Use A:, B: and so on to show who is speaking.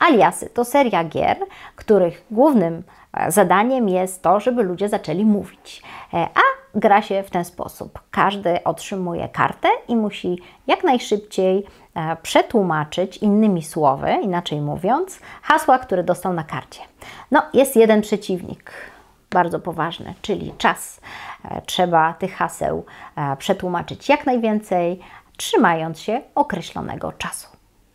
A: Aliasy to seria gier, których głównym e, zadaniem jest to, żeby ludzie zaczęli mówić. E, a gra się w ten sposób. Każdy otrzymuje kartę i musi jak najszybciej e, przetłumaczyć innymi słowy, inaczej mówiąc, hasła, które dostał na karcie. No, jest jeden przeciwnik, bardzo poważny, czyli czas. Trzeba tych haseł przetłumaczyć jak najwięcej, trzymając się określonego czasu.